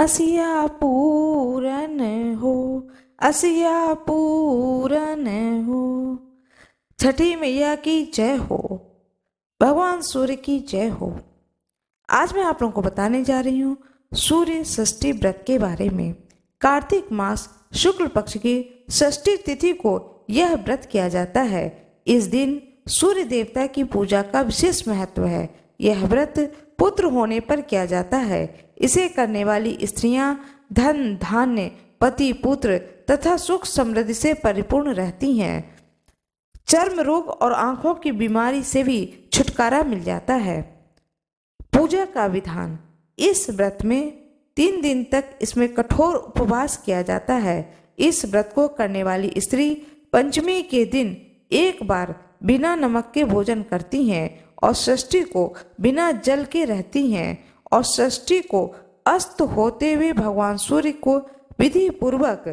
असिया पूरन हो असिया पूरन हो छठी मैया की जय हो भगवान सूर्य की जय हो आज मैं आप लोगों को बताने जा रही हूँ सूर्य षष्ठी व्रत के बारे में कार्तिक मास शुक्ल पक्ष की षष्ठी तिथि को यह व्रत किया जाता है इस दिन सूर्य देवता की पूजा का विशेष महत्व है यह व्रत पुत्र होने पर किया जाता है इसे करने वाली स्त्रियां धन धान्य पति पुत्र तथा सुख समृद्धि से परिपूर्ण रहती हैं चर्म रोग और आंखों की बीमारी से भी छुटकारा मिल जाता है पूजा का विधान इस व्रत में तीन दिन तक इसमें कठोर उपवास किया जाता है इस व्रत को करने वाली स्त्री पंचमी के दिन एक बार बिना नमक के भोजन करती हैं और सृष्टि को बिना जल के रहती हैं और सृष्टि को अस्त होते हुए भगवान सूर्य को विधि पूर्वक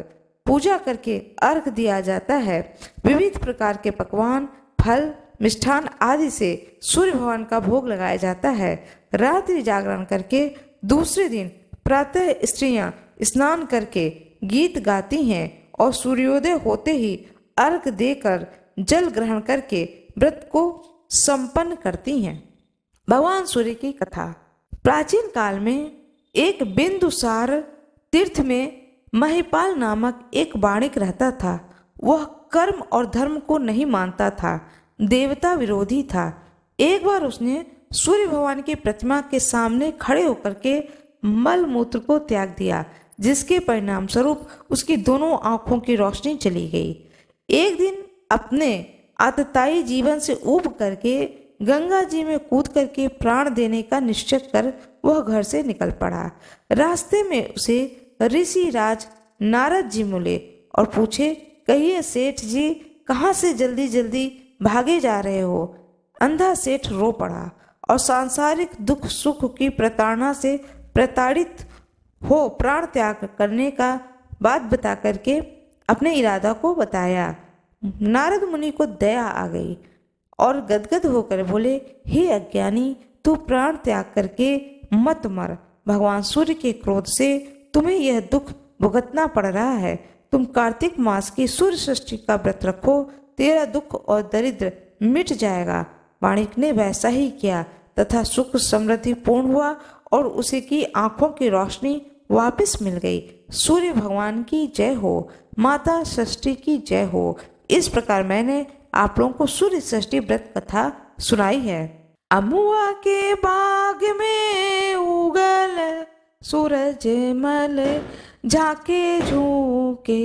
पूजा करके अर्घ दिया जाता है विविध प्रकार के पकवान फल मिष्ठान आदि से सूर्य भगवान का भोग लगाया जाता है रात्रि जागरण करके दूसरे दिन प्रातः स्त्रियां स्नान करके गीत गाती हैं और सूर्योदय होते ही अर्घ देकर जल ग्रहण करके व्रत को संपन्न करती हैं भगवान सूर्य की कथा प्राचीन काल में एक बिंदुसार तीर्थ में महिपाल नामक एक बाणिक रहता था वह कर्म और धर्म को नहीं मानता था देवता विरोधी था एक बार उसने सूर्य भगवान की प्रतिमा के सामने खड़े होकर के मल मूत्र को त्याग दिया जिसके परिणाम स्वरूप उसकी दोनों आंखों की रोशनी चली गई एक दिन अपने आतताई जीवन से ऊब करके गंगा जी में कूद करके प्राण देने का निश्चय कर वह घर से निकल पड़ा रास्ते में उसे ऋषि राज नारद जी मिले और पूछे कहिए सेठ जी कहाँ से जल्दी जल्दी भागे जा रहे हो अंधा सेठ रो पड़ा और सांसारिक दुख सुख की प्रताड़ना से प्रताड़ित हो प्राण त्याग करने का बात बता करके अपने इरादा को बताया नारद मुनि को दया आ गई और गदगद होकर बोले हे अज्ञानी तू प्राण त्याग करके मत मर भगवान सूर्य के क्रोध से तुम्हें यह दुख भुगतना पड़ रहा है तुम कार्तिक मास की सूर्य सृष्टि का व्रत रखो तेरा दुख और दरिद्र मिट जाएगा वाणिक ने वैसा ही किया तथा सुख समृद्धि पूर्ण हुआ और उसे की आंखों की रोशनी वापस मिल गई सूर्य भगवान की जय हो माता षष्ठी की जय हो इस प्रकार मैंने आप लोगों को सूर्य सृष्टि व्रत कथा सुनाई है अमुआ के बाग में उगल सूरज मल झाके झूके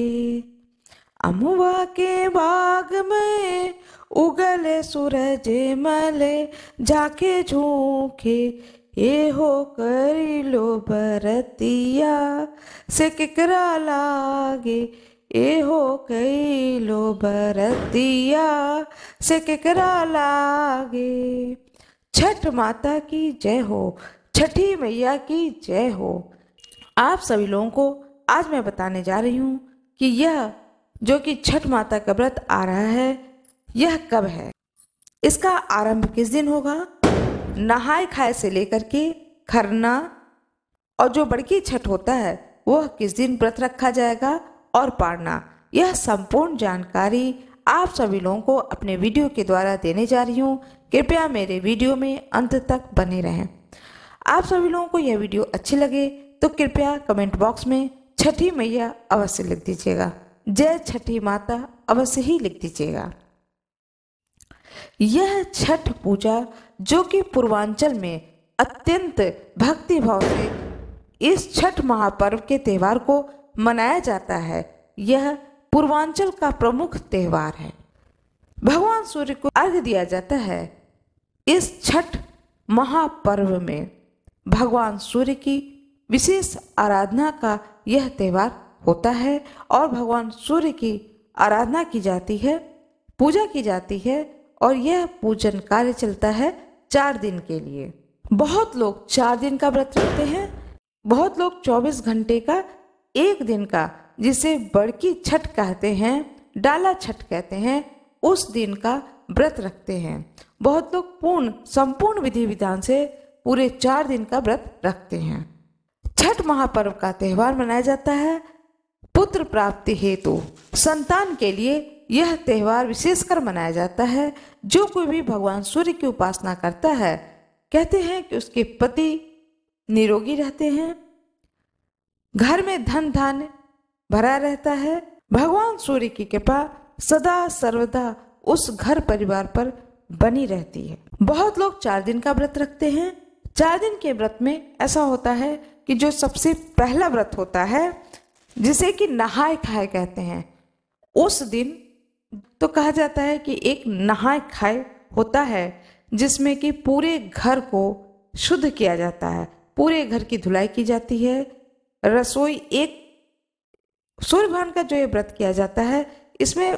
अमुआ के बाग में उगल सूरज मल झाके झूके ये हो करी लो भरतिया से किकरा लागे ए हो गई लो बरतिया से केकरा लागे छठ माता की जय हो छठी मैया की जय हो आप सभी लोगों को आज मैं बताने जा रही हूँ कि यह जो कि छठ माता का व्रत आ रहा है यह कब है इसका आरंभ किस दिन होगा नहाए खाए से लेकर के खरना और जो बड़की छठ होता है वह किस दिन व्रत रखा जाएगा और पाड़ना यह संपूर्ण जानकारी आप सभी लोगों को अपने वीडियो के द्वारा देने जा रही हूँ कृपया मेरे वीडियो में अंत तक बने रहें आप सभी लोगों को यह वीडियो अच्छी लगे तो कृपया कमेंट बॉक्स में छठी मैया अवश्य लिख दीजिएगा जय छठी माता अवश्य ही लिख दीजिएगा यह छठ पूजा जो कि पूर्वांचल में अत्यंत भक्तिभाव से इस छठ महापर्व के त्यौहार को मनाया जाता है यह पूर्वांचल का प्रमुख त्यौहार है भगवान सूर्य को अर्घ दिया जाता है इस छठ महापर्व में भगवान सूर्य की विशेष आराधना का यह त्यौहार होता है और भगवान सूर्य की आराधना की जाती है पूजा की जाती है और यह पूजन कार्य चलता है चार दिन के लिए बहुत लोग चार दिन का व्रत रखते हैं बहुत लोग 24 घंटे का एक दिन का जिसे बड़की छठ कहते हैं डाला छठ कहते हैं उस दिन का व्रत रखते हैं बहुत लोग पूर्ण संपूर्ण विधि विधान से पूरे चार दिन का व्रत रखते हैं छठ महापर्व का त्यौहार मनाया जाता है पुत्र प्राप्ति हेतु संतान के लिए यह त्यौहार विशेषकर मनाया जाता है जो कोई भी भगवान सूर्य की उपासना करता है कहते हैं कि उसके पति निरोगी रहते हैं घर में धन धान्य भरा रहता है भगवान सूर्य की कृपा सदा सर्वदा उस घर परिवार पर बनी रहती है बहुत लोग चार दिन का व्रत रखते हैं चार दिन के व्रत में ऐसा होता है कि जो सबसे पहला व्रत होता है जिसे कि नहाए खाए कहते हैं उस दिन तो कहा जाता है कि एक नहाए खाए होता है जिसमें कि पूरे घर को शुद्ध किया जाता है पूरे घर की धुलाई की जाती है रसोई एक सूर्य भान का जो ये व्रत किया जाता है इसमें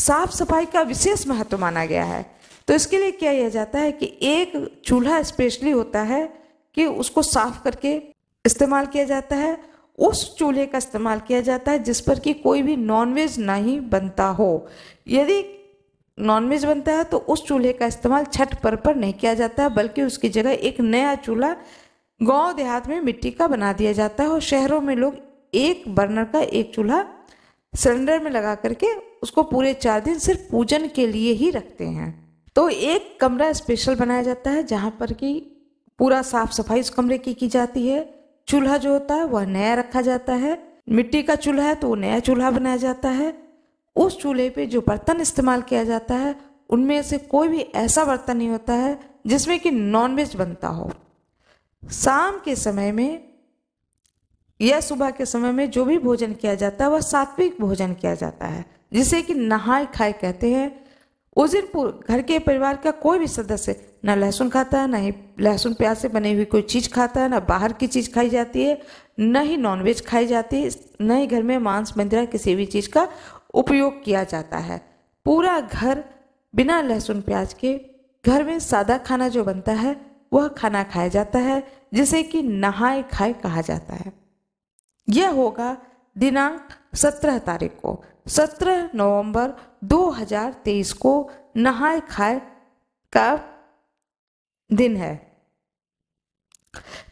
साफ सफाई का विशेष महत्व माना गया है तो इसके लिए क्या किया जाता है कि एक चूल्हा स्पेशली होता है कि उसको साफ करके इस्तेमाल किया जाता है उस चूल्हे का इस्तेमाल किया जाता है जिस पर कि कोई भी नॉनवेज नहीं बनता हो यदि नॉनवेज बनता है तो उस चूल्हे का इस्तेमाल छठ पर्व पर नहीं किया जाता है बल्कि उसकी जगह एक नया चूल्हा गांव देहात में मिट्टी का बना दिया जाता है और शहरों में लोग एक बर्नर का एक चूल्हा सिलेंडर में लगा करके उसको पूरे चार दिन सिर्फ पूजन के लिए ही रखते हैं तो एक कमरा स्पेशल बनाया जाता है जहाँ पर कि पूरा साफ सफाई उस कमरे की की जाती है चूल्हा जो होता है वह नया रखा जाता है मिट्टी का चूल्हा है तो वो नया चूल्हा बनाया जाता है उस चूल्हे पे जो बर्तन इस्तेमाल किया जाता है उनमें से कोई भी ऐसा बर्तन नहीं होता है जिसमें कि नॉनवेज बनता हो शाम के समय में या सुबह के समय में जो भी भोजन किया जाता है वह सात्विक भोजन किया जाता है जिसे कि नहाए खाए कहते हैं उस दिन घर के परिवार का कोई भी सदस्य न लहसुन खाता है ना ही लहसुन प्याज से बनी हुई कोई चीज़ खाता है ना बाहर की चीज़ खाई जाती है न ही नॉनवेज खाई जाती है न ही घर में मांस मंदिरा किसी भी चीज़ का उपयोग किया जाता है पूरा घर बिना लहसुन प्याज के घर में सादा खाना जो बनता है वह खाना खाया जाता है जिसे कि नहाए खाए कहा जाता है यह होगा दिनांक 17 तारीख को 17 नवंबर 2023 को नहाए खाए का दिन है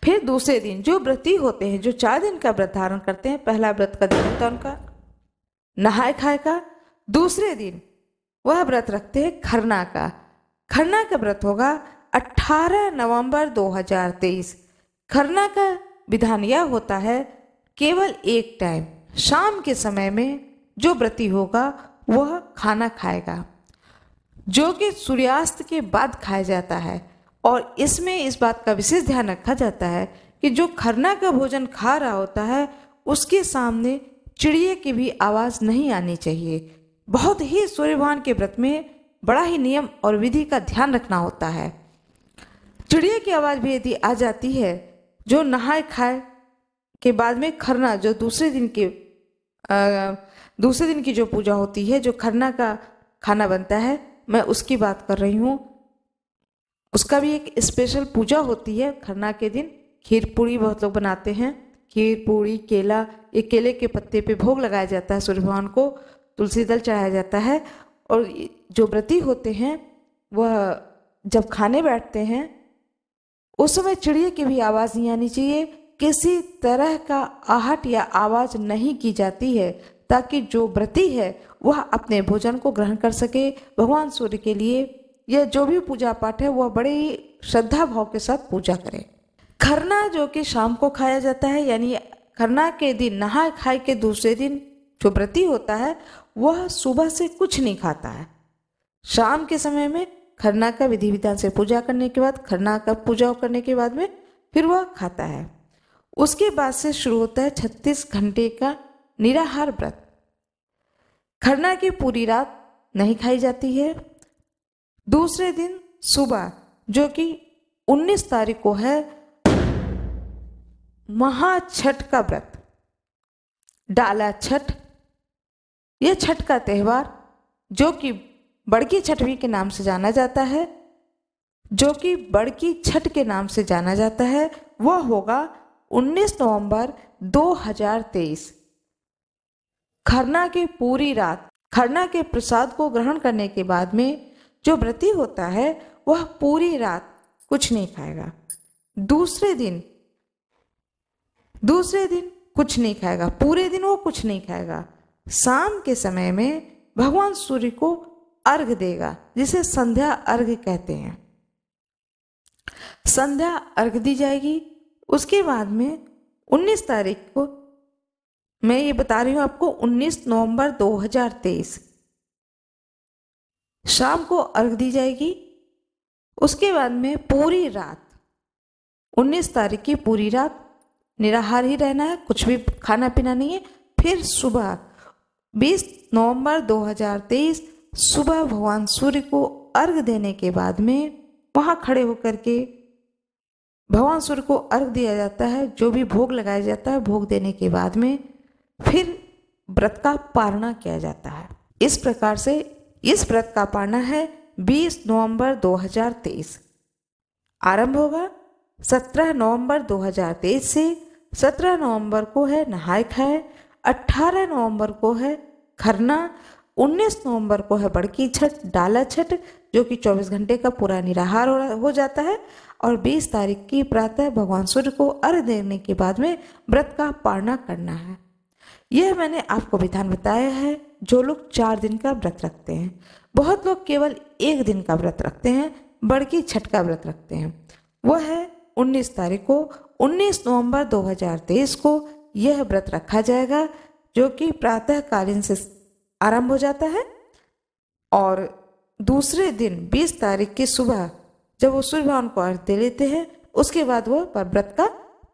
फिर दूसरे दिन जो व्रती होते हैं जो चार दिन का व्रत धारण करते हैं पहला व्रत का दिन होता है उनका नहाए खाए का दूसरे दिन वह व्रत रखते हैं खरना का खरना का व्रत होगा 18 नवंबर 2023 खरना का विधान यह होता है केवल एक टाइम शाम के समय में जो व्रती होगा वह खाना खाएगा जो कि सूर्यास्त के बाद खाया जाता है और इसमें इस बात का विशेष ध्यान रखा जाता है कि जो खरना का भोजन खा रहा होता है उसके सामने चिड़िए की भी आवाज़ नहीं आनी चाहिए बहुत ही भगवान के व्रत में बड़ा ही नियम और विधि का ध्यान रखना होता है चिड़िया की आवाज़ भी यदि आ जाती है जो नहाए खाए के बाद में खरना जो दूसरे दिन के आ, दूसरे दिन की जो पूजा होती है जो खरना का खाना बनता है मैं उसकी बात कर रही हूँ उसका भी एक स्पेशल पूजा होती है खरना के दिन खीर पूड़ी बहुत लोग बनाते हैं खीर पूड़ी केला ये केले के पत्ते पे भोग लगाया जाता है सूर्य भगवान को तुलसी दल चढ़ाया जाता है और जो व्रती होते हैं वह जब खाने बैठते हैं उस समय चिड़िया की भी आवाज़ नहीं आनी चाहिए किसी तरह का आहट या आवाज़ नहीं की जाती है ताकि जो व्रती है वह अपने भोजन को ग्रहण कर सके भगवान सूर्य के लिए यह जो भी पूजा पाठ है वह बड़े ही श्रद्धा भाव के साथ पूजा करें खरना जो कि शाम को खाया जाता है यानी खरना के दिन नहा खाए के दूसरे दिन जो व्रती होता है वह सुबह से कुछ नहीं खाता है शाम के समय में खरना का विधि विधान से पूजा करने के बाद खरना का पूजा करने के बाद में फिर वह खाता है उसके बाद से शुरू होता है छत्तीस घंटे का निराहार व्रत खरना की पूरी रात नहीं खाई जाती है दूसरे दिन सुबह जो कि 19 तारीख को है महाछठ का व्रत डाला छठ यह छठ का त्यौहार जो कि बड़की छठवी के नाम से जाना जाता है जो कि बड़की छठ के नाम से जाना जाता है वह होगा 19 नवंबर 2023 खरना के पूरी रात खरना के प्रसाद को ग्रहण करने के बाद में जो व्रती होता है वह पूरी रात कुछ नहीं खाएगा दूसरे दिन दूसरे दिन कुछ नहीं खाएगा पूरे दिन वो कुछ नहीं खाएगा शाम के समय में भगवान सूर्य को अर्घ देगा जिसे संध्या अर्घ कहते हैं संध्या अर्घ दी जाएगी उसके बाद में 19 तारीख को मैं ये बता रही हूं आपको 19 नवंबर 2023 शाम को अर्घ दी जाएगी उसके बाद में पूरी रात 19 तारीख की पूरी रात निराहार ही रहना है कुछ भी खाना पीना नहीं है फिर सुबह 20 नवंबर 2023 सुबह भगवान सूर्य को अर्घ देने के बाद में वहाँ खड़े होकर के भगवान सूर्य को अर्घ दिया जाता है जो भी भोग लगाया जाता है भोग देने के बाद में फिर व्रत का पारणा किया जाता है इस प्रकार से इस व्रत का पारणा है 20 नवंबर 2023 आरंभ होगा 17 नवंबर 2023 से 17 नवंबर को है नहाय खाए 18 नवंबर को है खरना 19 नवंबर को है बड़की छठ डाला छठ जो कि 24 घंटे का पूरा निराहार हो जाता है और 20 तारीख की प्रातः भगवान सूर्य को अर्घ देने के बाद में व्रत का पारणा करना है यह मैंने आपको विधान बताया है जो लोग चार दिन का व्रत रखते हैं बहुत लोग केवल एक दिन का व्रत रखते हैं बड़की छठ का व्रत रखते हैं वह है उन्नीस तारीख को उन्नीस नवंबर 2023 को यह व्रत रखा जाएगा जो कि प्रातःकालीन से आरंभ हो जाता है और दूसरे दिन 20 तारीख की सुबह जब वो सूर्य भगवान को अर्घ दे लेते हैं उसके बाद वो व्रत का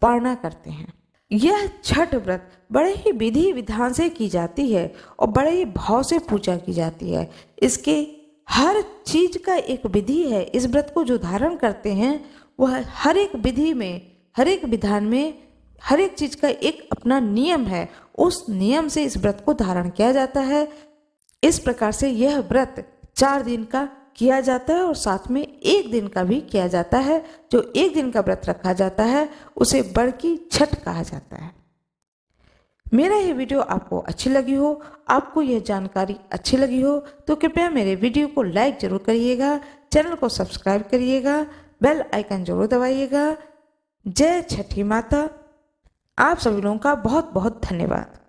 पारणा करते हैं यह छठ व्रत बड़े ही विधि विधान से की जाती है और बड़े ही भाव से पूजा की जाती है इसके हर चीज का एक विधि है इस व्रत को जो धारण करते हैं वह हर एक विधि में हर एक विधान में हर एक चीज का एक अपना नियम है उस नियम से इस व्रत को धारण किया जाता है इस प्रकार से यह व्रत चार दिन का किया जाता है और साथ में एक दिन का भी किया जाता है जो एक दिन का व्रत रखा जाता है उसे बड़ की छठ कहा जाता है मेरा यह वीडियो आपको अच्छी लगी हो आपको यह जानकारी अच्छी लगी हो तो कृपया मेरे वीडियो को लाइक जरूर करिएगा चैनल को सब्सक्राइब करिएगा बेल आइकन जरूर दबाइएगा जय छठी माता आप सभी लोगों का बहुत बहुत धन्यवाद